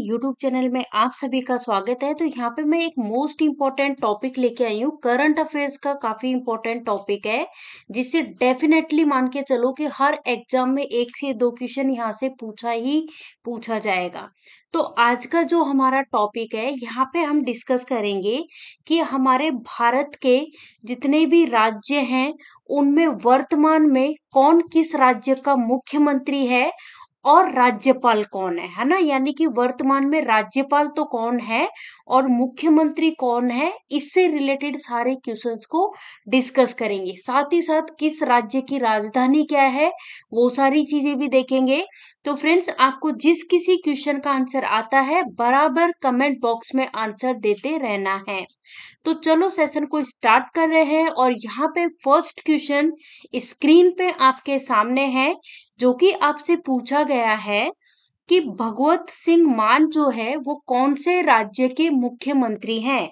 YouTube channel में आप सभी का स्वागत है तो यहाँ पे मैं एक मोस्ट इम्पॉर्टेंट टॉपिक लेके आई हूँ करंट अफेयर्स का काफी इम्पोर्टेंट टॉपिक है जिससे डेफिनेटली मान के चलो कि हर एग्जाम में एक से दो क्वेश्चन यहाँ से पूछा ही पूछा जाएगा तो आज का जो हमारा टॉपिक है यहाँ पे हम डिस्कस करेंगे कि हमारे भारत के जितने भी राज्य हैं उनमें वर्तमान में कौन किस राज्य का मुख्यमंत्री है और राज्यपाल कौन है है ना यानी कि वर्तमान में राज्यपाल तो कौन है और मुख्यमंत्री कौन है इससे रिलेटेड सारे क्वेश्चंस को डिस्कस करेंगे साथ ही साथ किस राज्य की राजधानी क्या है वो सारी चीजें भी देखेंगे तो फ्रेंड्स आपको जिस किसी क्वेश्चन का आंसर आता है बराबर कमेंट बॉक्स में आंसर देते रहना है तो चलो सेशन को स्टार्ट कर रहे हैं और यहाँ पे फर्स्ट क्वेश्चन स्क्रीन पे आपके सामने है जो कि आपसे पूछा गया है कि भगवत सिंह मान जो है वो कौन से राज्य के मुख्यमंत्री हैं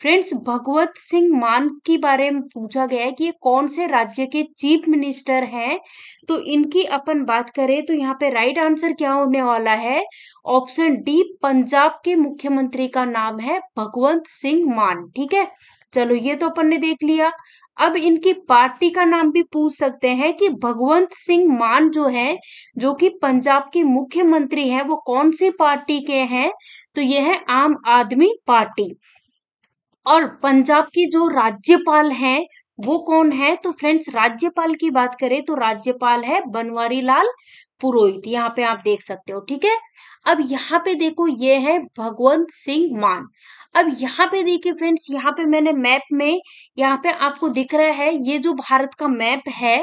फ्रेंड्स भगवत सिंह मान के बारे में पूछा गया है कि ये कौन से राज्य के चीफ मिनिस्टर हैं तो इनकी अपन बात करें तो यहाँ पे राइट आंसर क्या होने वाला है ऑप्शन डी पंजाब के मुख्यमंत्री का नाम है भगवंत सिंह मान ठीक है चलो ये तो अपन ने देख लिया अब इनकी पार्टी का नाम भी पूछ सकते हैं कि भगवंत सिंह मान जो है जो कि पंजाब के मुख्यमंत्री है वो कौन सी पार्टी के हैं तो यह है आम आदमी पार्टी और पंजाब की जो राज्यपाल हैं वो कौन है तो फ्रेंड्स राज्यपाल की बात करें तो राज्यपाल है बनवारी लाल पुरोहित यहाँ पे आप देख सकते हो ठीक है अब यहाँ पे देखो ये है भगवंत सिंह मान अब यहाँ पे देखिए फ्रेंड्स यहाँ पे मैंने मैप में यहाँ पे आपको दिख रहा है ये जो भारत का मैप है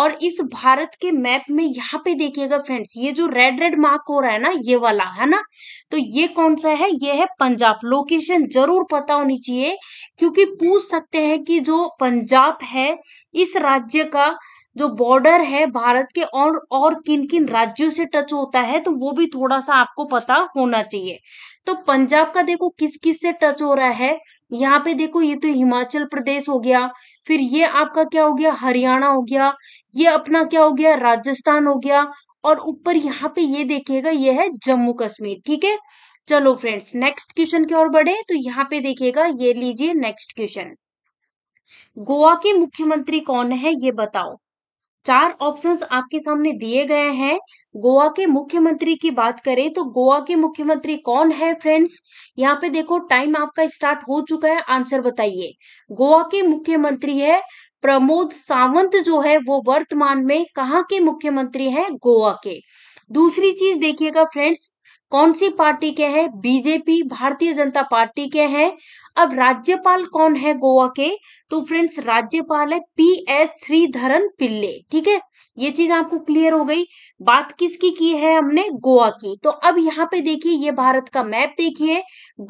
और इस भारत के मैप में यहाँ पे देखिएगा फ्रेंड्स ये जो रेड रेड मार्क हो रहा है ना ये वाला है ना तो ये कौन सा है ये है पंजाब लोकेशन जरूर पता होनी चाहिए क्योंकि पूछ सकते हैं कि जो पंजाब है इस राज्य का जो बॉर्डर है भारत के और और किन किन राज्यों से टच होता है तो वो भी थोड़ा सा आपको पता होना चाहिए तो पंजाब का देखो किस किस से टच हो रहा है यहाँ पे देखो ये तो हिमाचल प्रदेश हो गया फिर ये आपका क्या हो गया हरियाणा हो गया ये अपना क्या हो गया राजस्थान हो गया और ऊपर यहाँ पे ये देखिएगा ये है जम्मू कश्मीर ठीक है चलो फ्रेंड्स नेक्स्ट क्वेश्चन की ओर बढ़े तो यहाँ पे देखिएगा ये लीजिए नेक्स्ट क्वेश्चन गोवा के मुख्यमंत्री कौन है ये बताओ चार ऑप्शंस आपके सामने दिए गए हैं गोवा के मुख्यमंत्री की बात करें तो गोवा के मुख्यमंत्री कौन है फ्रेंड्स यहाँ पे देखो टाइम आपका स्टार्ट हो चुका है आंसर बताइए गोवा के मुख्यमंत्री है प्रमोद सावंत जो है वो वर्तमान में कहाँ के मुख्यमंत्री है गोवा के दूसरी चीज देखिएगा फ्रेंड्स कौन सी पार्टी के हैं बीजेपी भारतीय जनता पार्टी के हैं अब राज्यपाल कौन है गोवा के तो फ्रेंड्स राज्यपाल है पी एस श्रीधरन पिल्ले ठीक है ये चीज आपको क्लियर हो गई बात किसकी की है हमने गोवा की तो अब यहाँ पे देखिए ये भारत का मैप देखिए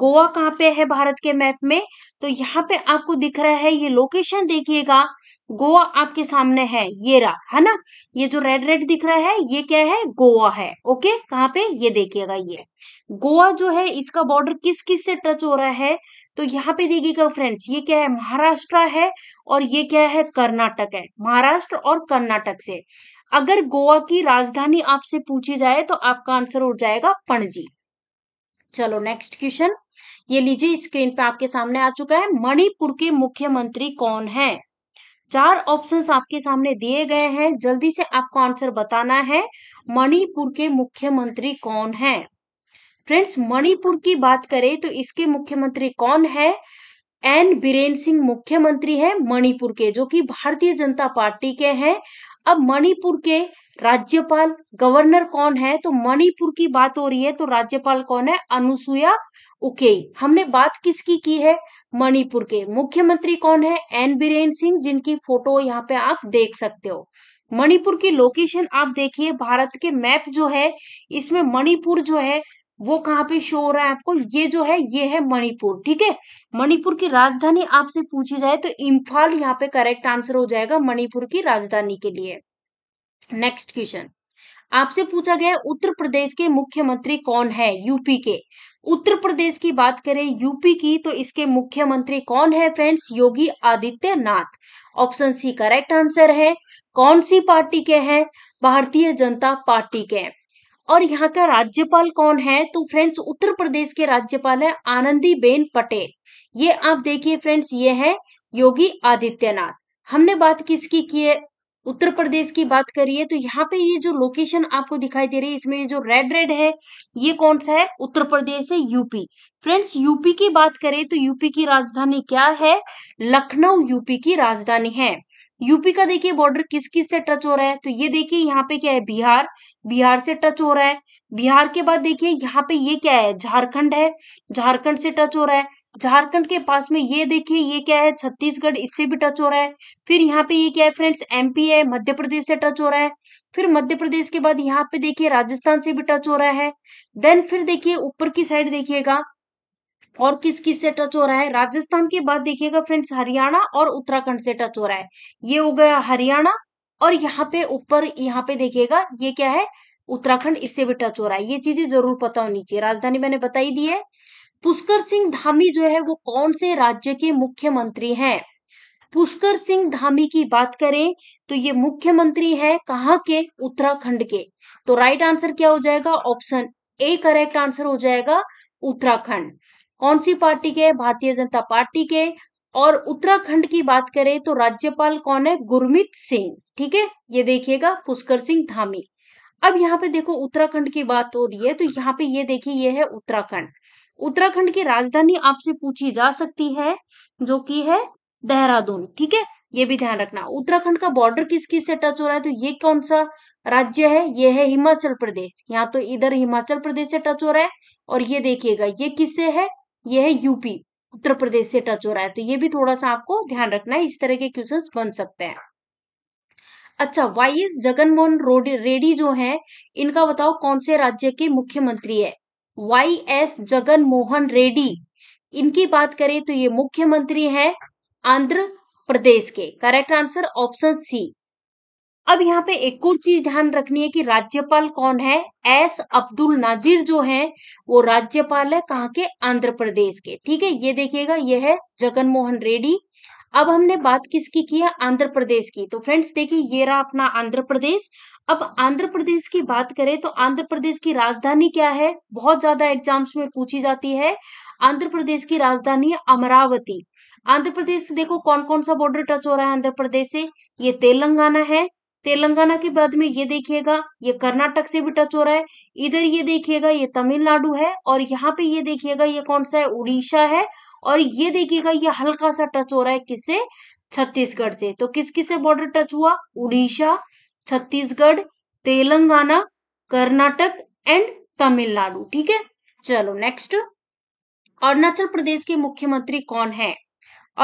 गोवा कहाँ पे है भारत के मैप में तो यहाँ पे आपको दिख रहा है ये लोकेशन देखिएगा गोवा आपके सामने है ये रहा है ना ये जो रेड रेड दिख रहा है ये क्या है गोवा है ओके कहाँ पे ये देखिएगा ये गोवा जो है इसका बॉर्डर किस किस से टच हो रहा है तो यहाँ पे देखिएगा फ्रेंड्स ये क्या है महाराष्ट्र है और ये क्या है कर्नाटक है महाराष्ट्र और कर्नाटक से अगर गोवा की राजधानी आपसे पूछी जाए तो आपका आंसर हो जाएगा पणजी चलो नेक्स्ट क्वेश्चन ये लीजिए स्क्रीन पे आपके सामने आ चुका है मणिपुर के मुख्यमंत्री कौन है चार ऑप्शंस आपके सामने दिए गए हैं जल्दी से आपको आंसर बताना है मणिपुर के मुख्यमंत्री कौन है फ्रेंड्स मणिपुर की बात करें तो इसके मुख्यमंत्री कौन है एन बीरेन सिंह मुख्यमंत्री है मणिपुर के जो कि भारतीय जनता पार्टी के हैं अब मणिपुर के राज्यपाल गवर्नर कौन है तो मणिपुर की बात हो रही है तो राज्यपाल कौन है अनुसुईया उके हमने बात किसकी की है मणिपुर के मुख्यमंत्री कौन है एन बीरेन सिंह जिनकी फोटो यहाँ पे आप देख सकते हो मणिपुर की लोकेशन आप देखिए भारत के मैप जो है इसमें मणिपुर जो है वो कहाँ पे शो हो रहा है आपको ये जो है ये है मणिपुर ठीक है मणिपुर की राजधानी आपसे पूछी जाए तो इम्फाल यहाँ पे करेक्ट आंसर हो जाएगा मणिपुर की राजधानी के लिए नेक्स्ट क्वेश्चन आपसे पूछा गया उत्तर प्रदेश के मुख्यमंत्री कौन है यूपी के उत्तर प्रदेश की बात करें यूपी की तो इसके मुख्यमंत्री कौन है friends Yogi Adityanath option C correct answer है कौन सी पार्टी के हैं भारतीय जनता पार्टी के हैं और यहाँ का राज्यपाल कौन है तो फ्रेंड्स उत्तर प्रदेश के राज्यपाल है आनंदी बेन पटेल ये आप देखिए फ्रेंड्स ये है योगी आदित्यनाथ हमने बात किसकी की है उत्तर प्रदेश की बात करिए तो यहाँ पे ये जो लोकेशन आपको दिखाई दे रही है इसमें ये जो रेड रेड है ये कौन सा है उत्तर प्रदेश है यूपी फ्रेंड्स यूपी की बात करें तो यूपी की राजधानी क्या है लखनऊ यूपी की राजधानी है यूपी का देखिए बॉर्डर किस किस से टच हो रहा है तो ये देखिए यहाँ पे क्या है बिहार बिहार से टच हो रहा है बिहार के बाद देखिए यहाँ पे ये क्या है झारखंड है झारखंड से टच हो रहा है झारखंड के पास में ये देखिए ये क्या है छत्तीसगढ़ इससे भी टच हो रहा है फिर यहाँ पे ये क्या है फ्रेंड्स एमपी है मध्य प्रदेश से टच हो रहा है फिर मध्य प्रदेश के बाद यहाँ पे देखिए राजस्थान से भी टच हो रहा है देन फिर देखिए ऊपर की साइड देखिएगा और किस किस से टच हो रहा है राजस्थान के बाद देखिएगा फ्रेंड्स हरियाणा और उत्तराखंड से टच हो रहा है ये हो गया हरियाणा और यहाँ पे ऊपर यहाँ पे देखिएगा ये क्या है उत्तराखंड इससे भी टच हो रहा है ये चीजें जरूर पता होनी चाहिए राजधानी मैंने बताई दी है पुष्कर सिंह धामी जो है वो कौन से राज्य के मुख्यमंत्री हैं पुष्कर सिंह धामी की बात करें तो ये मुख्यमंत्री है कहाँ के उत्तराखंड के तो राइट आंसर क्या हो जाएगा ऑप्शन ए करेक्ट आंसर हो जाएगा उत्तराखंड कौन सी पार्टी के भारतीय जनता पार्टी के और उत्तराखंड की बात करें तो राज्यपाल कौन है गुरमीत सिंह ठीक है ये देखिएगा पुष्कर सिंह धामी अब यहाँ पे देखो उत्तराखंड की बात हो रही है तो यहाँ पे ये देखिए ये है उत्तराखंड उत्तराखंड की राजधानी आपसे पूछी जा सकती है जो कि है देहरादून ठीक है ये भी ध्यान रखना उत्तराखंड का बॉर्डर किस किस से टच हो रहा है तो ये कौन सा राज्य है ये है हिमाचल प्रदेश यहाँ तो इधर हिमाचल प्रदेश से टच हो रहा है और ये देखिएगा ये किससे है ये है यूपी उत्तर प्रदेश से टच हो रहा है तो ये भी थोड़ा सा आपको ध्यान रखना है इस तरह के क्वेश्चन बन सकते हैं अच्छा वाई एस जगनमोहन रेड्डी जो है इनका बताओ कौन से राज्य के मुख्यमंत्री है वाई एस जगनमोहन रेड्डी इनकी बात करें तो ये मुख्यमंत्री है आंध्र प्रदेश के करेक्ट आंसर ऑप्शन सी अब यहाँ पे एक और चीज ध्यान रखनी है कि राज्यपाल कौन है एस अब्दुल नाजिर जो है वो राज्यपाल है कहाँ के आंध्र प्रदेश के ठीक है ये देखिएगा ये है जगन मोहन रेड्डी अब हमने बात किसकी की है आंध्र प्रदेश की तो फ्रेंड्स देखिए ये रहा अपना आंध्र प्रदेश अब आंध्र प्रदेश की बात करें तो आंध्र प्रदेश की राजधानी क्या है बहुत ज्यादा एग्जाम्स में पूछी जाती है आंध्र प्रदेश की राजधानी अमरावती आंध्र प्रदेश से देखो कौन कौन सा बॉर्डर टच हो रहा है आंध्र प्रदेश से ये तेलंगाना है तेलंगाना के बाद में ये देखिएगा ये कर्नाटक से भी टच हो रहा है इधर ये देखिएगा ये तमिलनाडु है और यहाँ पे ये देखिएगा ये कौन सा है उड़ीसा है और ये देखिएगा ये हल्का सा टच हो रहा है किससे छत्तीसगढ़ से तो किस किस से बॉर्डर टच हुआ उड़ीसा छत्तीसगढ़ तेलंगाना कर्नाटक एंड तमिलनाडु ठीक है चलो नेक्स्ट अरुणाचल प्रदेश के मुख्यमंत्री कौन है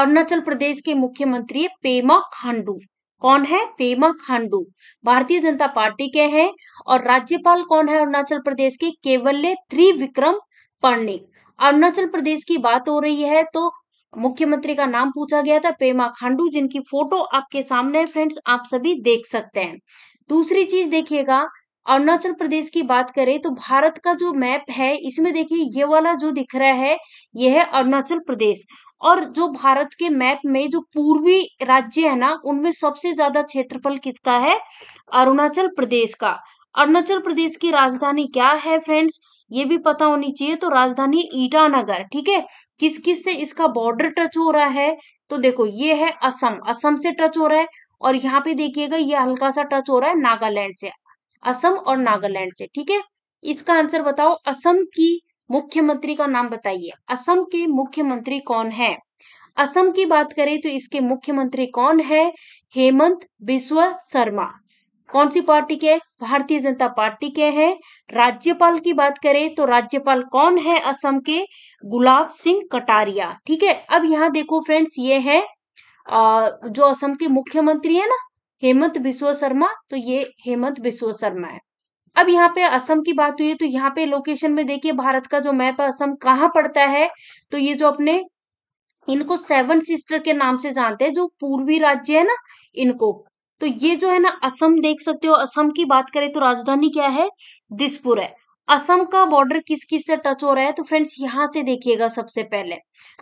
अरुणाचल प्रदेश के मुख्यमंत्री पेमा खांडू कौन है पेमा खांडू भारतीय जनता पार्टी के हैं और राज्यपाल कौन है अरुणाचल प्रदेश के केवल्य त्रिविक्रम पर्णिक अरुणाचल प्रदेश की बात हो रही है तो मुख्यमंत्री का नाम पूछा गया था पेमा खांडू जिनकी फोटो आपके सामने है फ्रेंड्स आप सभी देख सकते हैं दूसरी चीज देखिएगा अरुणाचल प्रदेश की बात करें तो भारत का जो मैप है इसमें देखिए ये वाला जो दिख रहा है ये है अरुणाचल प्रदेश और जो भारत के मैप में जो पूर्वी राज्य है ना उनमें सबसे ज्यादा क्षेत्रफल किसका है अरुणाचल प्रदेश का अरुणाचल प्रदेश की राजधानी क्या है फ्रेंड्स ये भी पता होनी चाहिए तो राजधानी ईटानगर ठीक है किस किस से इसका बॉर्डर टच हो रहा है तो देखो ये है असम असम से टच हो रहा है और यहाँ पे देखिएगा ये हल्का सा टच हो रहा है नागालैंड से असम और नागालैंड से ठीक है इसका आंसर बताओ असम की मुख्यमंत्री का नाम बताइए असम के मुख्यमंत्री कौन है असम की बात करें तो इसके मुख्यमंत्री कौन है हेमंत बिस्व शर्मा कौन सी पार्टी के भारतीय जनता पार्टी के हैं राज्यपाल की बात करें तो राज्यपाल कौन है असम के गुलाब सिंह कटारिया ठीक है अब यहाँ देखो फ्रेंड्स ये है आ, जो असम के मुख्यमंत्री है ना हेमंत बिस्व शर्मा तो ये हेमंत बिस्व शर्मा है अब यहाँ पे असम की बात हुई तो यहाँ पे लोकेशन में देखिए भारत का जो मैप है असम कहाँ पड़ता है तो ये जो अपने इनको सेवन सिस्टर के नाम से जानते हैं जो पूर्वी राज्य है ना इनको तो ये जो है ना असम देख सकते हो असम की बात करें तो राजधानी क्या है दिसपुर है असम का बॉर्डर किस किस से टच हो रहा है तो फ्रेंड्स यहाँ से देखिएगा सबसे पहले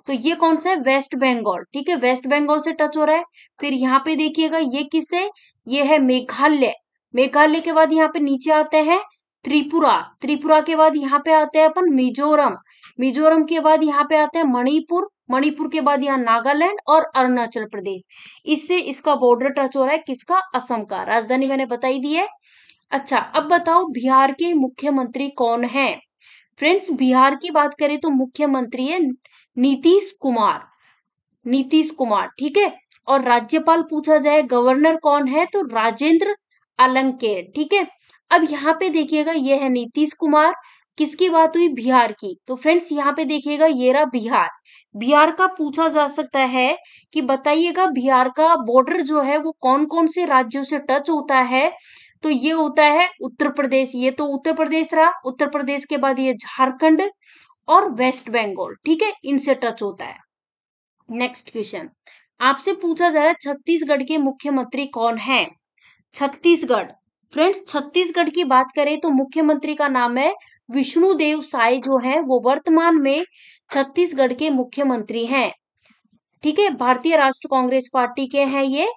तो ये कौन सा है वेस्ट बंगाल ठीक है वेस्ट बंगाल से टच हो रहा है फिर यहाँ पे देखिएगा ये किस है ये है मेघालय मेघालय के बाद यहाँ पे नीचे आते हैं त्रिपुरा त्रिपुरा के बाद यहाँ पे आते हैं अपन मिजोरम मिजोरम के बाद यहाँ पे आते हैं मणिपुर मणिपुर के बाद यहाँ नागालैंड और अरुणाचल प्रदेश इससे इसका बॉर्डर टच हो रहा है किसका असम का राजधानी मैंने बताई दी है अच्छा अब बताओ बिहार के मुख्यमंत्री कौन है फ्रेंड्स बिहार की बात करें तो मुख्यमंत्री है नीतीश कुमार नीतीश कुमार ठीक है और राज्यपाल पूछा जाए गवर्नर कौन है तो राजेंद्र अलंकेर ठीक है अब यहाँ पे देखिएगा ये है नीतीश कुमार किसकी बात हुई बिहार की तो फ्रेंड्स यहाँ पे देखिएगा ये रहा बिहार बिहार का पूछा जा सकता है कि बताइएगा बिहार का बॉर्डर जो है वो कौन कौन से राज्यों से टच होता है तो ये होता है उत्तर प्रदेश ये तो उत्तर प्रदेश रहा उत्तर प्रदेश के बाद ये झारखंड और वेस्ट बंगाल ठीक है इनसे टच होता है नेक्स्ट क्वेश्चन आपसे पूछा जा रहा है छत्तीसगढ़ के मुख्यमंत्री कौन है छत्तीसगढ़ फ्रेंड्स छत्तीसगढ़ की बात करें तो मुख्यमंत्री का नाम है विष्णुदेव साय जो है वो वर्तमान में छत्तीसगढ़ के मुख्यमंत्री हैं ठीक है भारतीय राष्ट्र कांग्रेस पार्टी के हैं ये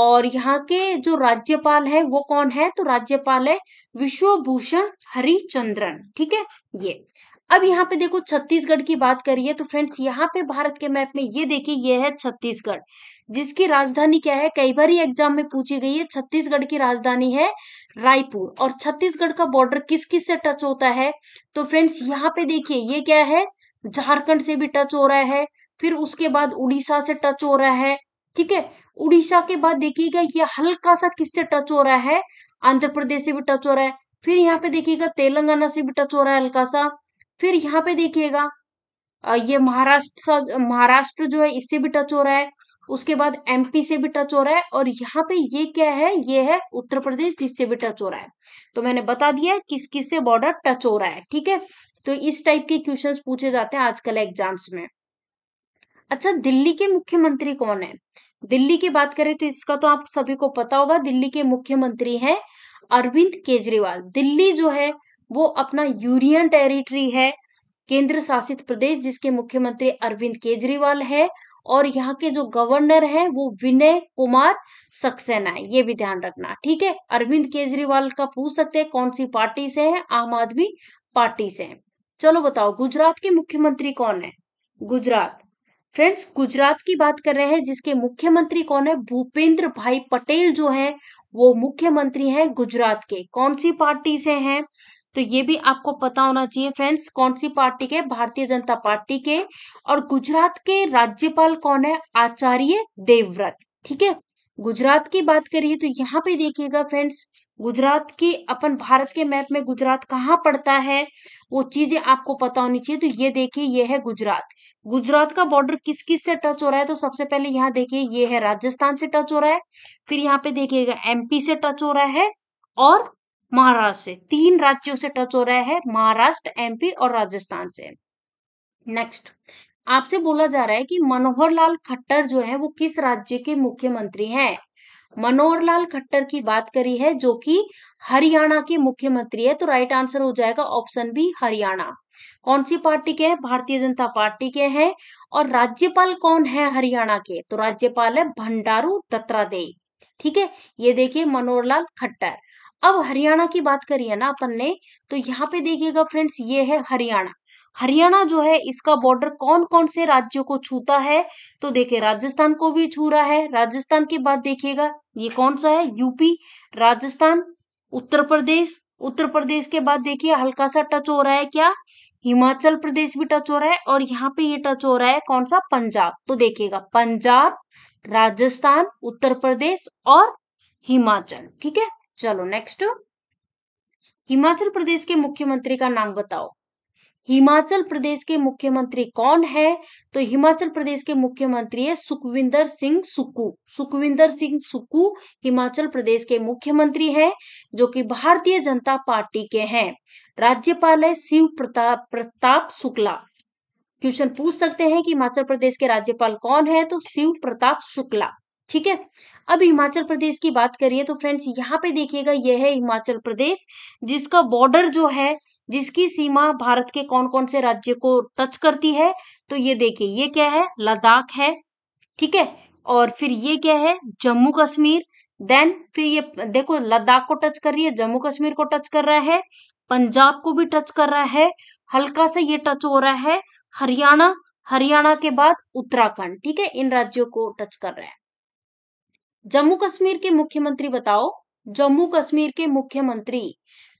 और यहाँ के जो राज्यपाल है वो कौन है तो राज्यपाल है विश्वभूषण हरिचंद्रन ठीक है ये अब यहाँ पे देखो छत्तीसगढ़ की बात करिए तो फ्रेंड्स यहाँ पे भारत के मैप में ये देखिए ये है छत्तीसगढ़ जिसकी राजधानी क्या है कई बार एग्जाम में पूछी गई है छत्तीसगढ़ की राजधानी है रायपुर और छत्तीसगढ़ का बॉर्डर किस किस से टच होता है तो फ्रेंड्स यहाँ पे देखिए ये क्या है झारखंड से भी टच हो रहा है फिर उसके बाद उड़ीसा से टच हो रहा है ठीक है उड़ीसा के बाद देखिएगा ये हल्का सा किससे टच हो रहा है आंध्र प्रदेश से भी टच हो रहा है फिर यहाँ पे देखिएगा तेलंगाना से भी टच हो रहा है हल्का सा फिर यहाँ पे देखिएगा ये महाराष्ट्र महाराष्ट्र जो है इससे भी टच हो रहा है उसके बाद एमपी से भी टच हो रहा है और यहाँ पे ये क्या है ये है उत्तर प्रदेश जिससे भी टच हो रहा है तो मैंने बता दिया किस किस से बॉर्डर टच हो रहा है ठीक है तो इस टाइप के क्वेश्चन पूछे जाते हैं आजकल एग्जाम्स में अच्छा दिल्ली के मुख्यमंत्री कौन है दिल्ली की बात करें तो इसका तो आप सभी को पता होगा दिल्ली के मुख्यमंत्री हैं अरविंद केजरीवाल दिल्ली जो है वो अपना यूनियन टेरिटरी है केंद्र शासित प्रदेश जिसके मुख्यमंत्री अरविंद केजरीवाल है और यहाँ के जो गवर्नर है वो विनय कुमार सक्सेना है ये भी ध्यान रखना ठीक है अरविंद केजरीवाल का पूछ सकते हैं कौन सी पार्टी से है आम आदमी पार्टी से है चलो बताओ गुजरात के मुख्यमंत्री कौन है गुजरात फ्रेंड्स गुजरात की बात कर रहे हैं जिसके मुख्यमंत्री कौन है भूपेंद्र भाई पटेल जो है वो मुख्यमंत्री है गुजरात के कौन सी पार्टी से हैं तो ये भी आपको पता होना चाहिए फ्रेंड्स कौन सी पार्टी के भारतीय जनता पार्टी के और गुजरात के राज्यपाल कौन है आचार्य देवव्रत ठीक है गुजरात की बात करिए तो यहाँ पे देखिएगा फ्रेंड्स गुजरात की अपन भारत के मैप में गुजरात कहाँ पड़ता है वो चीजें आपको पता होनी चाहिए तो ये देखिए ये है गुजरात गुजरात का बॉर्डर किस किस से टच हो रहा है तो सबसे पहले यहाँ देखिए ये है राजस्थान से टच हो रहा है फिर यहाँ पे देखिएगा एमपी से टच हो रहा है और महाराष्ट्र से तीन राज्यों से टच हो रहा है महाराष्ट्र एमपी और राजस्थान से नेक्स्ट आपसे बोला जा रहा है कि मनोहर लाल खट्टर जो है वो किस राज्य के मुख्यमंत्री हैं मनोहर लाल खट्टर की बात करी है जो कि हरियाणा के मुख्यमंत्री है तो राइट आंसर हो जाएगा ऑप्शन बी हरियाणा कौन सी पार्टी के हैं भारतीय जनता पार्टी के हैं और राज्यपाल कौन है हरियाणा के तो राज्यपाल है भंडारू दत्तात्रेय ठीक है ये देखिए मनोहर लाल खट्टर अब हरियाणा की बात करिए ना अपन ने तो यहाँ पे देखिएगा फ्रेंड्स ये है हरियाणा हरियाणा जो है इसका बॉर्डर कौन कौन से राज्यों को छूता है तो देखिए राजस्थान को भी छू रहा है राजस्थान के बाद देखिएगा ये कौन सा है यूपी राजस्थान उत्तर प्रदेश उत्तर प्रदेश के बाद देखिए हल्का सा टच हो रहा है क्या हिमाचल प्रदेश भी टच हो रहा है और यहाँ पे ये टच हो रहा है कौन सा पंजाब तो देखिएगा पंजाब राजस्थान उत्तर प्रदेश और हिमाचल ठीक है चलो नेक्स्ट हिमाचल प्रदेश के मुख्यमंत्री का नाम बताओ हिमाचल प्रदेश के मुख्यमंत्री कौन है तो हिमाचल प्रदेश के मुख्यमंत्री है सुखविंदर सिंह सुक्कू सुखविंदर सिंह सुक्कू हिमाचल प्रदेश के मुख्यमंत्री है जो कि भारतीय जनता पार्टी के हैं राज्यपाल है शिव प्रताप प्रताप शुक्ला क्वेश्चन पूछ सकते हैं कि हिमाचल प्रदेश के राज्यपाल कौन है तो शिव प्रताप शुक्ला ठीक है अब हिमाचल प्रदेश की बात करिए तो फ्रेंड्स यहाँ पे देखिएगा यह है हिमाचल प्रदेश जिसका बॉर्डर जो है जिसकी सीमा भारत के कौन कौन से राज्य को टच करती है तो ये देखिए ये क्या है लद्दाख है ठीक है और फिर ये क्या है जम्मू कश्मीर देन फिर ये देखो लद्दाख को टच कर रही है जम्मू कश्मीर को टच कर रहा है पंजाब को भी टच कर रहा है हल्का सा ये टच हो रहा है हरियाणा हरियाणा के बाद उत्तराखंड ठीक है इन राज्यों को टच कर रहा है जम्मू कश्मीर के मुख्यमंत्री बताओ जम्मू कश्मीर के मुख्यमंत्री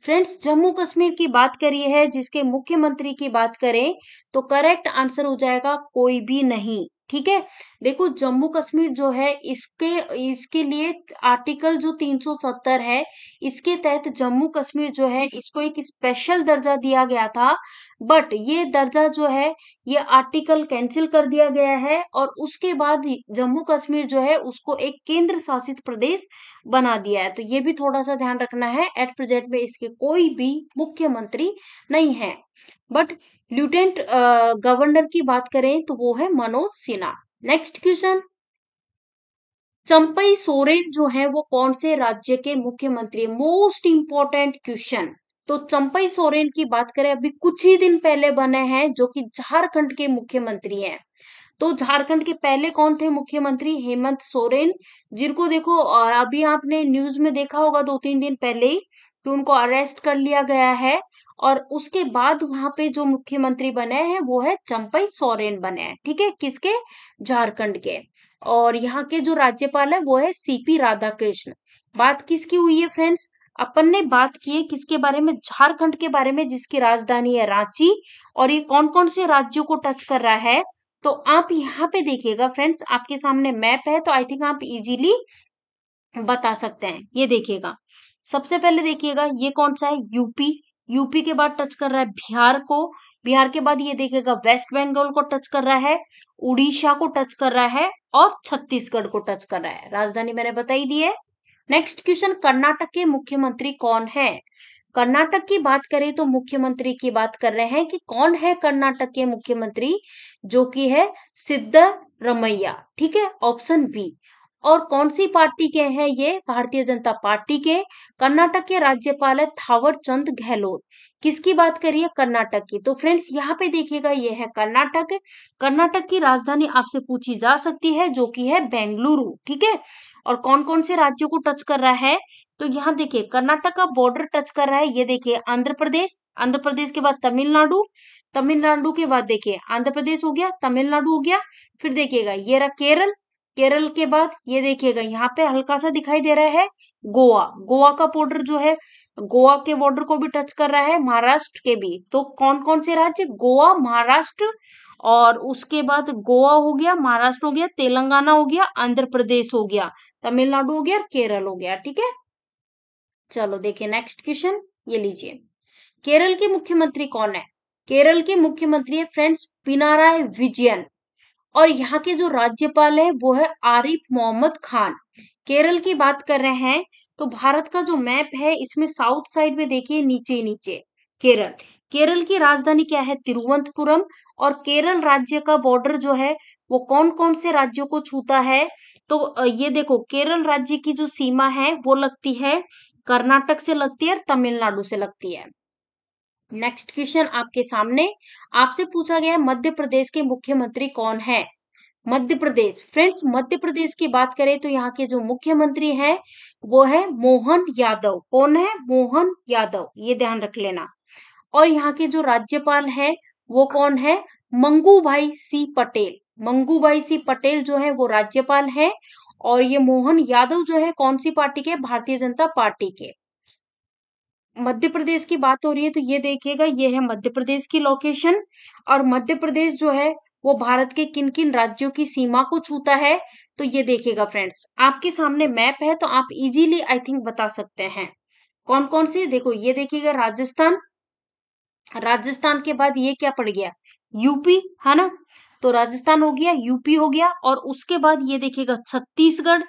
फ्रेंड्स जम्मू कश्मीर की बात करिए है जिसके मुख्यमंत्री की बात करें तो करेक्ट आंसर हो जाएगा कोई भी नहीं ठीक है देखो जम्मू कश्मीर जो है इसके इसके लिए आर्टिकल जो 370 है इसके तहत जम्मू कश्मीर जो है इसको एक स्पेशल दर्जा दिया गया था बट ये दर्जा जो है ये आर्टिकल कैंसिल कर दिया गया है और उसके बाद जम्मू कश्मीर जो है उसको एक केंद्र शासित प्रदेश बना दिया है तो ये भी थोड़ा सा ध्यान रखना है एट प्रेजेंट में इसके कोई भी मुख्यमंत्री नहीं है बट ल्यूटेंट गवर्नर की बात करें तो वो है मनोज सिन्हा नेक्स्ट क्वेश्चन चंपई सोरेन जो है वो कौन से राज्य के मुख्यमंत्री मोस्ट इंपॉर्टेंट क्वेश्चन तो चंपई सोरेन की बात करें अभी कुछ ही दिन पहले बने हैं जो कि झारखंड के मुख्यमंत्री हैं तो झारखंड के पहले कौन थे मुख्यमंत्री हेमंत सोरेन जिनको देखो अभी आपने न्यूज में देखा होगा दो तीन दिन पहले ही कि उनको अरेस्ट कर लिया गया है और उसके बाद वहां पे जो मुख्यमंत्री बने हैं वो है चंपई सोरेन बने हैं ठीक है किसके झारखंड के और यहाँ के जो राज्यपाल है वो है सीपी राधा कृष्ण बात किसकी हुई है फ्रेंड्स अपन ने बात की है किसके बारे में झारखंड के बारे में जिसकी राजधानी है रांची और ये कौन कौन से राज्यों को टच कर रहा है तो आप यहाँ पे देखिएगा फ्रेंड्स आपके सामने मैप है तो आई थिंक आप इजीली बता सकते हैं ये देखिएगा सबसे पहले देखिएगा ये कौन सा है यूपी यूपी के बाद टच कर रहा है बिहार को बिहार के बाद ये देखिएगा वेस्ट बंगाल को टच कर रहा है उड़ीसा को टच कर रहा है और छत्तीसगढ़ को टच कर रहा है राजधानी मैंने बताई दी है नेक्स्ट क्वेश्चन कर्नाटक के मुख्यमंत्री कौन है कर्नाटक की बात करें तो मुख्यमंत्री की बात कर रहे हैं कि कौन है कर्नाटक के मुख्यमंत्री जो कि है सिद्ध रमैया ठीक है ऑप्शन बी और कौन सी पार्टी के हैं ये भारतीय जनता पार्टी के कर्नाटक के राज्यपाल है थावर चंद गहलोत किसकी बात करिए कर्नाटक की तो फ्रेंड्स यहाँ पे देखिएगा ये है कर्नाटक कर्नाटक की राजधानी आपसे पूछी जा सकती है जो कि है बेंगलुरु ठीक है और कौन कौन से राज्यों को टच कर रहा है तो यहाँ देखिए कर्नाटक का बॉर्डर टच कर रहा है ये देखिए आंध्र प्रदेश आंध्र प्रदेश के बाद तमिलनाडु तमिलनाडु के बाद देखिए आंध्र प्रदेश हो गया तमिलनाडु हो गया फिर देखिएगा ये रहा केरल केरल के बाद ये देखिएगा यहाँ पे हल्का सा दिखाई दे रहा है गोवा गोवा का बॉर्डर जो है गोवा के बॉर्डर को भी टच कर रहा है महाराष्ट्र के भी तो कौन कौन से राज्य गोवा महाराष्ट्र और उसके बाद गोवा हो गया महाराष्ट्र हो गया तेलंगाना हो गया आंध्र प्रदेश हो गया तमिलनाडु हो गया केरल हो गया ठीक है चलो देखिए नेक्स्ट क्वेश्चन ये लीजिए केरल के मुख्यमंत्री कौन है केरल के मुख्यमंत्री है फ्रेंड्स पिनाराय विजयन और यहाँ के जो राज्यपाल है वो है आरिफ मोहम्मद खान केरल की बात कर रहे हैं तो भारत का जो मैप है इसमें साउथ साइड में देखिए नीचे नीचे केरल केरल की राजधानी क्या है तिरुवंतपुरम और केरल राज्य का बॉर्डर जो है वो कौन कौन से राज्यों को छूता है तो ये देखो केरल राज्य की जो सीमा है वो लगती है कर्नाटक से लगती है और तमिलनाडु से लगती है नेक्स्ट क्वेश्चन आपके सामने आपसे पूछा गया है मध्य प्रदेश के मुख्यमंत्री कौन है मध्य प्रदेश फ्रेंड्स मध्य प्रदेश की बात करें तो यहाँ के जो मुख्यमंत्री हैं वो है मोहन यादव कौन है मोहन यादव ये ध्यान रख लेना और यहाँ के जो राज्यपाल है वो कौन है मंगू भाई सी पटेल मंगू भाई सी पटेल जो है वो राज्यपाल है और ये मोहन यादव जो है कौन सी पार्टी के भारतीय जनता पार्टी के मध्य प्रदेश की बात हो रही है तो ये देखिएगा ये है मध्य प्रदेश की लोकेशन और मध्य प्रदेश जो है वो भारत के किन किन राज्यों की सीमा को छूता है तो ये देखिएगा फ्रेंड्स आपके सामने मैप है तो आप इजीली आई थिंक बता सकते हैं कौन कौन से देखो ये देखिएगा राजस्थान राजस्थान के बाद ये क्या पड़ गया यूपी है ना तो राजस्थान हो गया यूपी हो गया और उसके बाद ये देखिएगा छत्तीसगढ़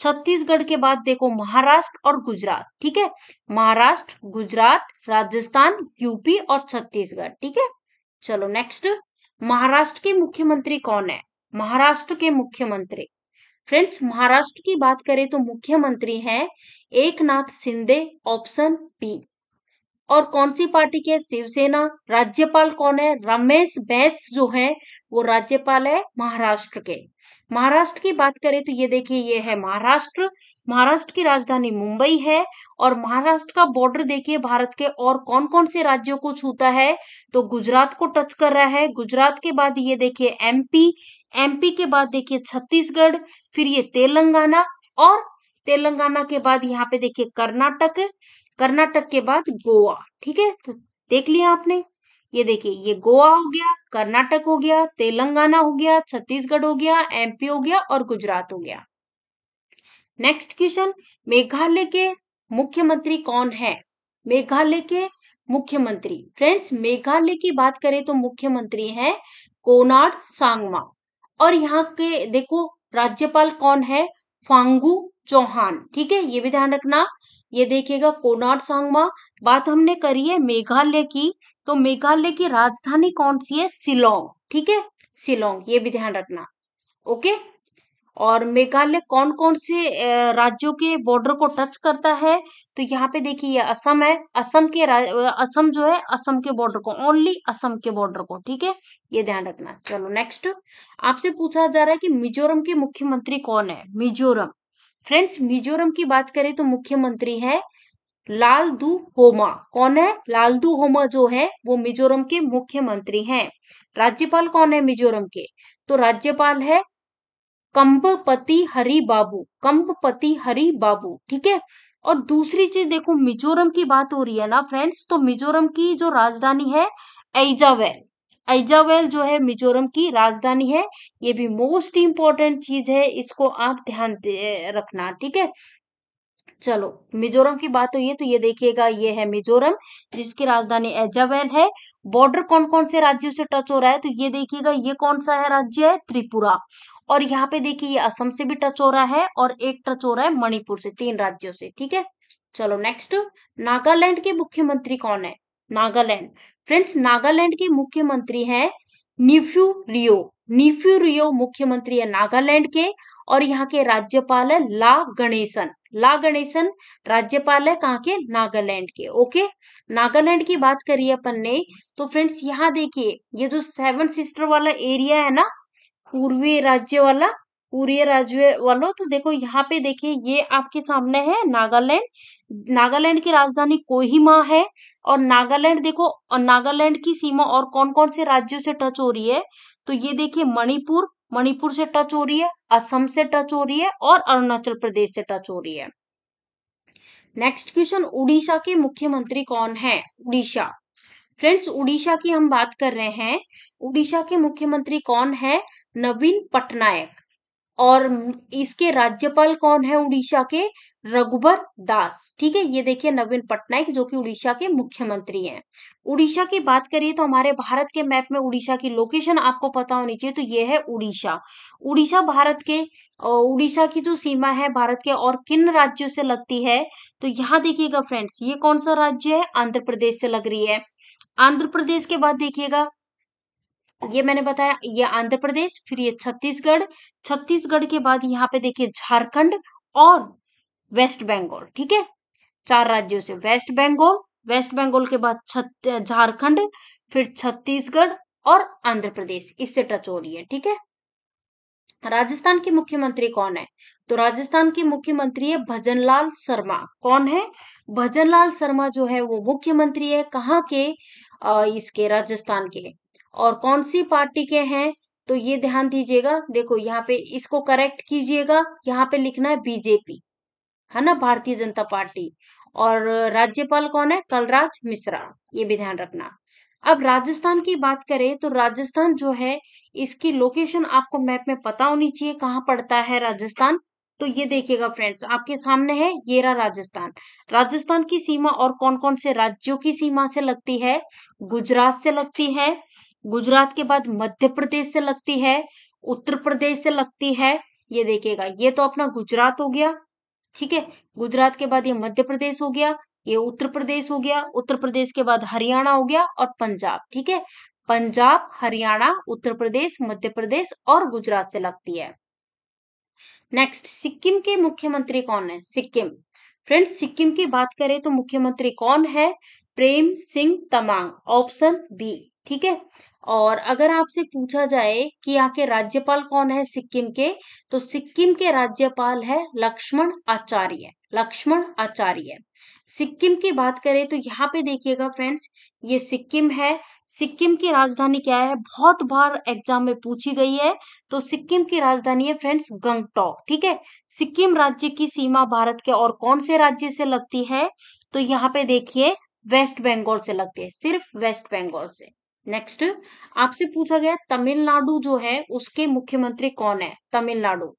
छत्तीसगढ़ के बाद देखो महाराष्ट्र और गुजरात ठीक है महाराष्ट्र गुजरात राजस्थान यूपी और छत्तीसगढ़ ठीक है चलो नेक्स्ट महाराष्ट्र के मुख्यमंत्री कौन है महाराष्ट्र के मुख्यमंत्री फ्रेंड्स महाराष्ट्र की बात करें तो मुख्यमंत्री हैं एक नाथ सिंधे ऑप्शन बी और कौन सी पार्टी के शिवसेना राज्यपाल कौन है रमेश बैस जो है वो राज्यपाल है महाराष्ट्र के महाराष्ट्र की बात करें तो ये देखिए ये है महाराष्ट्र महाराष्ट्र की राजधानी मुंबई है और महाराष्ट्र का बॉर्डर देखिए भारत के और कौन कौन से राज्यों को छूता है तो गुजरात को टच कर रहा है गुजरात के बाद ये देखिए एमपी एमपी के बाद देखिए छत्तीसगढ़ फिर ये तेलंगाना और तेलंगाना के बाद यहाँ पे देखिए कर्नाटक कर्नाटक के बाद गोवा ठीक है तो देख लिया आपने ये देखिए ये गोवा हो गया कर्नाटक हो गया तेलंगाना हो गया छत्तीसगढ़ हो गया एमपी हो गया और गुजरात हो गया नेक्स्ट क्वेश्चन मेघालय के मुख्यमंत्री कौन है मेघालय के मुख्यमंत्री फ्रेंड्स मेघालय की बात करें तो मुख्यमंत्री है कोनार्ड सांगमा और यहाँ के देखो राज्यपाल कौन है फांगू चौहान ठीक है ये भी ध्यान रखना ये देखिएगा कोनार्ड सांगमा बात हमने करी है मेघालय की तो मेघालय की राजधानी कौन सी है सिलोंग ठीक है सिलोंग ये भी ध्यान रखना ओके और मेघालय कौन कौन से राज्यों के बॉर्डर को टच करता है तो यहाँ पे देखिए ये असम है असम के असम जो है असम के बॉर्डर को ओनली असम के बॉर्डर को ठीक है ये ध्यान रखना चलो नेक्स्ट आपसे पूछा जा रहा है कि मिजोरम के मुख्यमंत्री कौन है मिजोरम फ्रेंड्स मिजोरम की बात करें तो मुख्यमंत्री है लालदू होमा कौन है लालदू होमा जो है वो मिजोरम के मुख्यमंत्री हैं राज्यपाल कौन है मिजोरम के तो राज्यपाल है कंबपति हरी बाबू कंबपति हरी बाबू ठीक है और दूसरी चीज देखो मिजोरम की बात हो रही है ना फ्रेंड्स तो मिजोरम की जो राजधानी है एजावेल एजावेल जो है मिजोरम की राजधानी है ये भी मोस्ट इंपॉर्टेंट चीज है इसको आप ध्यान रखना ठीक है चलो मिजोरम की बात हो तो ये तो ये देखिएगा ये है मिजोरम जिसकी राजधानी एजावेल है बॉर्डर कौन कौन से राज्यों से टच हो रहा है तो ये देखिएगा ये कौन सा है राज्य है त्रिपुरा और यहाँ पे देखिए ये असम से भी टच हो रहा है और एक टच हो रहा है मणिपुर से तीन राज्यों से ठीक है चलो नेक्स्ट नागालैंड के मुख्यमंत्री कौन है नागालैंड फ्रेंड्स नागालैंड के मुख्यमंत्री है निफ्यू रियो निफ्यू रियो मुख्यमंत्री है नागालैंड के और यहाँ के राज्यपाल है ला गणेशन ला गणेशन राज्यपाल है कहाँ के नागालैंड के ओके नागालैंड की बात करिए अपन ने तो फ्रेंड्स यहाँ देखिए ये जो सेवन सिस्टर वाला एरिया है ना पूर्वी राज्य वाला पूर्वी राज्य वालों तो देखो यहाँ पे देखिए ये आपके सामने है नागालैंड नागालैंड की राजधानी कोहिमा है और नागालैंड देखो नागालैंड की सीमा और कौन कौन से राज्यों से टच हो रही है तो ये देखिए मणिपुर मणिपुर से टच हो रही है असम से टच हो रही है और अरुणाचल प्रदेश से टच हो रही है नेक्स्ट क्वेश्चन उड़ीसा के मुख्यमंत्री कौन है उड़ीसा फ्रेंड्स उड़ीसा की हम बात कर रहे हैं उड़ीसा के मुख्यमंत्री कौन है नवीन पटनायक और इसके राज्यपाल कौन है उड़ीसा के रघुबर दास ठीक है ये देखिए नवीन पटनायक जो कि उड़ीसा के मुख्यमंत्री हैं उड़ीसा की बात करिए तो हमारे भारत के मैप में उड़ीसा की लोकेशन आपको पता होनी चाहिए तो ये है उड़ीसा उड़ीसा भारत के उड़ीसा की जो सीमा है भारत के और किन राज्यों से लगती है तो यहाँ देखिएगा फ्रेंड्स ये कौन सा राज्य है आंध्र प्रदेश से लग रही है आंध्र प्रदेश के बाद देखिएगा ये मैंने बताया ये आंध्र प्रदेश फिर ये छत्तीसगढ़ छत्तीसगढ़ के बाद यहाँ पे देखिए झारखंड और वेस्ट बंगाल ठीक है चार राज्यों से वेस्ट बंगाल वेस्ट बंगाल के बाद झारखंड फिर छत्तीसगढ़ और आंध्र प्रदेश इससे टच हो रही है ठीक है राजस्थान के मुख्यमंत्री कौन है तो राजस्थान के मुख्यमंत्री है भजनलाल शर्मा कौन है भजनलाल शर्मा जो है वो मुख्यमंत्री है कहाँ के आ, इसके राजस्थान के और कौन सी पार्टी के हैं तो ये ध्यान दीजिएगा देखो यहाँ पे इसको करेक्ट कीजिएगा यहाँ पे लिखना है बीजेपी है ना भारतीय जनता पार्टी और राज्यपाल कौन है कलराज मिश्रा ये भी ध्यान रखना अब राजस्थान की बात करें तो राजस्थान जो है इसकी लोकेशन आपको मैप में पता होनी चाहिए कहाँ पड़ता है राजस्थान तो ये देखिएगा फ्रेंड्स आपके सामने है येरा राजस्थान राजस्थान की सीमा और कौन कौन से राज्यों की सीमा से लगती है गुजरात से लगती है गुजरात के बाद मध्य प्रदेश से लगती है उत्तर प्रदेश से लगती है ये देखिएगा ये तो अपना गुजरात हो गया ठीक है गुजरात के बाद ये मध्य प्रदेश हो गया ये उत्तर प्रदेश हो गया उत्तर प्रदेश के बाद हरियाणा हो गया और पंजाब ठीक है पंजाब हरियाणा उत्तर प्रदेश मध्य प्रदेश और गुजरात से लगती है नेक्स्ट सिक्किम के मुख्यमंत्री कौन है सिक्किम फ्रेंड्स सिक्किम की बात करें तो मुख्यमंत्री कौन है प्रेम सिंह तमांग ऑप्शन बी ठीक है और अगर आपसे पूछा जाए कि यहाँ के राज्यपाल कौन है सिक्किम के तो सिक्किम के राज्यपाल है लक्ष्मण आचार्य लक्ष्मण आचार्य सिक्किम की बात करें तो यहाँ पे देखिएगा फ्रेंड्स ये सिक्किम है सिक्किम की राजधानी क्या है बहुत बार एग्जाम में पूछी गई है तो सिक्किम की राजधानी है फ्रेंड्स गंगटॉक ठीक है सिक्किम राज्य की सीमा भारत के और कौन से राज्य से लगती है तो यहाँ पे देखिए वेस्ट बंगाल से लगती है सिर्फ वेस्ट बंगाल से नेक्स्ट आपसे पूछा गया तमिलनाडु जो है उसके मुख्यमंत्री कौन है तमिलनाडु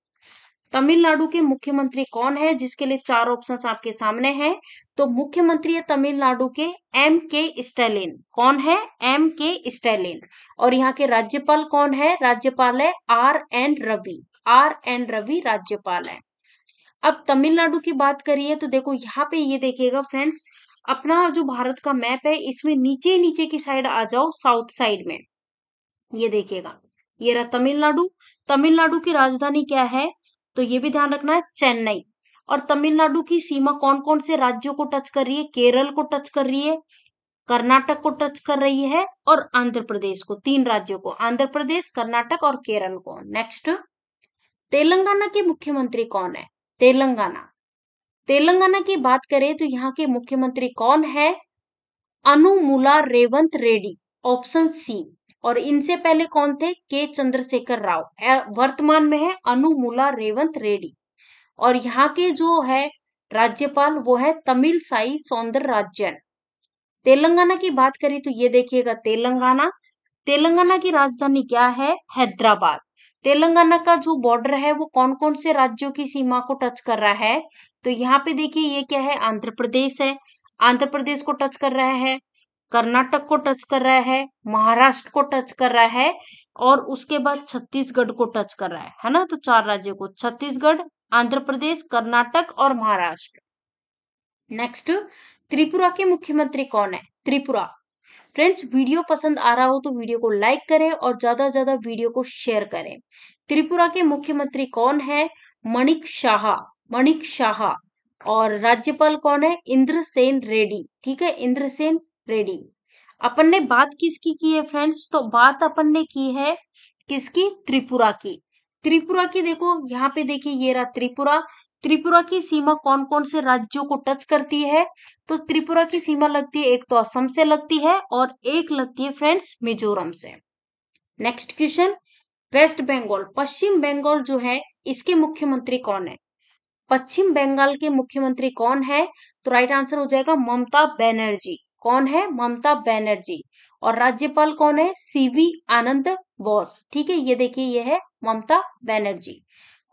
तमिलनाडु के मुख्यमंत्री कौन है जिसके लिए चार ऑप्शंस आपके सामने हैं तो मुख्यमंत्री है तमिलनाडु के एम के स्टैलिन कौन है एम के स्टैलिन और यहाँ के राज्यपाल कौन है राज्यपाल है R N Ravi R N Ravi राज्यपाल है अब तमिलनाडु की बात करिए तो देखो यहाँ पे ये देखिएगा फ्रेंड्स अपना जो भारत का मैप है इसमें नीचे नीचे की साइड आ जाओ साउथ साइड में ये देखिएगा ये रहा तमिलनाडु तमिलनाडु की राजधानी क्या है तो ये भी ध्यान रखना है चेन्नई और तमिलनाडु की सीमा कौन कौन से राज्यों को टच कर रही है केरल को टच कर रही है कर्नाटक को टच कर रही है और आंध्र प्रदेश को तीन राज्यों को आंध्र प्रदेश कर्नाटक और केरल को नेक्स्ट तेलंगाना के मुख्यमंत्री कौन है तेलंगाना तेलंगाना की बात करें तो यहाँ के मुख्यमंत्री कौन है अनुमूला रेवंत रेड्डी ऑप्शन सी और इनसे पहले कौन थे के चंद्रशेखर राव वर्तमान में है अनुमूला रेवंत रेड्डी और यहाँ के जो है राज्यपाल वो है तमिल साई सौंदर राजन तेलंगाना की बात करें तो ये देखिएगा तेलंगाना तेलंगाना की राजधानी क्या है हैदराबाद तेलंगाना का जो बॉर्डर है वो कौन कौन से राज्यों की सीमा को टच कर रहा है तो यहाँ पे देखिए ये क्या है आंध्र प्रदेश है आंध्र प्रदेश को टच कर रहा है कर्नाटक को टच कर रहा है महाराष्ट्र को टच कर रहा है और उसके बाद छत्तीसगढ़ को टच कर रहा है है ना तो चार राज्यों को छत्तीसगढ़ आंध्र प्रदेश कर्नाटक और महाराष्ट्र नेक्स्ट त्रिपुरा के मुख्यमंत्री कौन है त्रिपुरा फ्रेंड्स वीडियो पसंद आ रहा हो तो वीडियो को लाइक करें और ज्यादा से ज्यादा वीडियो को शेयर करें त्रिपुरा के मुख्यमंत्री कौन है मणिक शाह मणिक शाह और राज्यपाल कौन है इंद्रसेन रेड्डी ठीक है इंद्रसेन रेड्डी अपन ने बात किसकी की है फ्रेंड्स तो बात अपन ने की है किसकी त्रिपुरा की त्रिपुरा की देखो यहाँ पे देखिए ये रहा त्रिपुरा त्रिपुरा की सीमा कौन कौन से राज्यों को टच करती है तो त्रिपुरा की सीमा लगती है एक तो असम से लगती है और एक लगती है फ्रेंड्स मिजोरम से next question West Bengal Paschim Bengal जो है इसके मुख्यमंत्री कौन है पश्चिम बंगाल के मुख्यमंत्री कौन है तो राइट आंसर हो जाएगा ममता बनर्जी कौन है ममता बनर्जी और राज्यपाल कौन है सीवी आनंद बोस ठीक है ये देखिए ये है ममता बनर्जी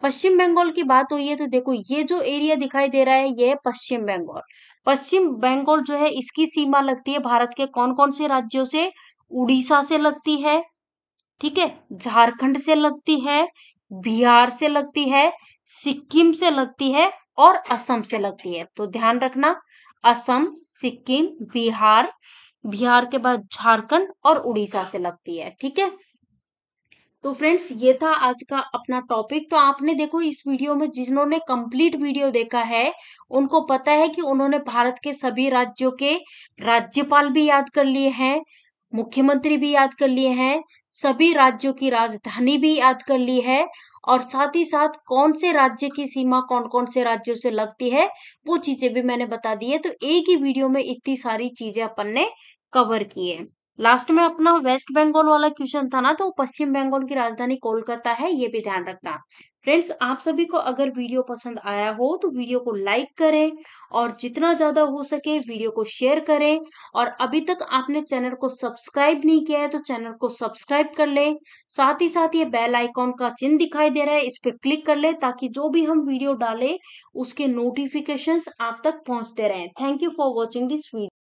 पश्चिम बंगाल की बात हुई है तो देखो ये जो एरिया दिखाई दे रहा है ये है पश्चिम बंगाल पश्चिम बंगाल जो है इसकी सीमा लगती है भारत के कौन कौन से राज्यों से उड़ीसा से लगती है ठीक है झारखंड से लगती है बिहार से लगती है सिक्किम से लगती है और असम से लगती है तो ध्यान रखना असम सिक्किम बिहार बिहार के बाद झारखंड और उड़ीसा से लगती है ठीक है तो फ्रेंड्स ये था आज का अपना टॉपिक तो आपने देखो इस वीडियो में जिन्होंने कंप्लीट वीडियो देखा है उनको पता है कि उन्होंने भारत के सभी राज्यों के राज्यपाल भी याद कर लिए हैं मुख्यमंत्री भी याद कर लिए हैं सभी राज्यों की राजधानी भी याद कर ली है और साथ ही साथ कौन से राज्य की सीमा कौन कौन से राज्यों से लगती है वो चीजें भी मैंने बता दी है तो एक ही वीडियो में इतनी सारी चीजें अपन ने कवर की है लास्ट में अपना वेस्ट बंगाल वाला क्वेश्चन था ना तो पश्चिम बंगाल की राजधानी कोलकाता है ये भी ध्यान रखना फ्रेंड्स आप सभी को अगर वीडियो पसंद आया हो तो वीडियो को लाइक करें और जितना ज्यादा हो सके वीडियो को शेयर करें और अभी तक आपने चैनल को सब्सक्राइब नहीं किया है तो चैनल को सब्सक्राइब कर ले साथ ही साथ ये बेल आइकॉन का चिन्ह दिखाई दे रहा है इस पर क्लिक कर ले ताकि जो भी हम वीडियो डालें उसके नोटिफिकेशन आप तक पहुंचते रहे thank you for watching this video